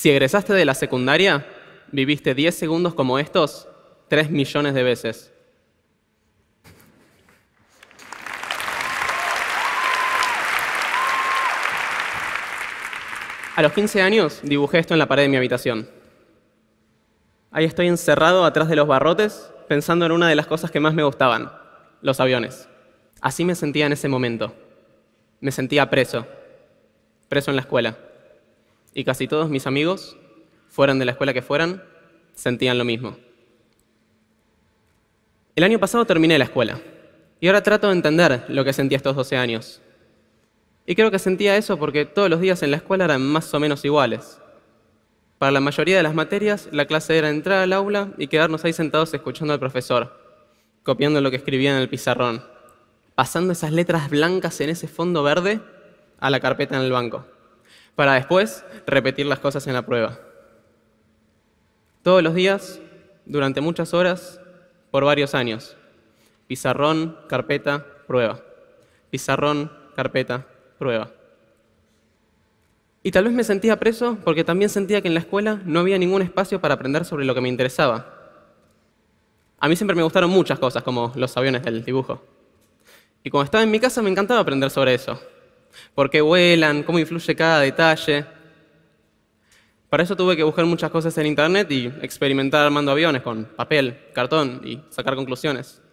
Si egresaste de la secundaria, viviste 10 segundos como estos 3 millones de veces. A los 15 años dibujé esto en la pared de mi habitación. Ahí estoy encerrado atrás de los barrotes pensando en una de las cosas que más me gustaban, los aviones. Así me sentía en ese momento. Me sentía preso, preso en la escuela y casi todos mis amigos, fueran de la escuela que fueran, sentían lo mismo. El año pasado terminé la escuela y ahora trato de entender lo que sentía estos 12 años. Y creo que sentía eso porque todos los días en la escuela eran más o menos iguales. Para la mayoría de las materias, la clase era entrar al aula y quedarnos ahí sentados escuchando al profesor, copiando lo que escribía en el pizarrón, pasando esas letras blancas en ese fondo verde a la carpeta en el banco para después repetir las cosas en la prueba. Todos los días, durante muchas horas, por varios años. Pizarrón, carpeta, prueba. Pizarrón, carpeta, prueba. Y tal vez me sentía preso porque también sentía que en la escuela no había ningún espacio para aprender sobre lo que me interesaba. A mí siempre me gustaron muchas cosas, como los aviones del dibujo. Y cuando estaba en mi casa me encantaba aprender sobre eso por qué vuelan, cómo influye cada detalle. Para eso tuve que buscar muchas cosas en internet y experimentar armando aviones con papel, cartón y sacar conclusiones.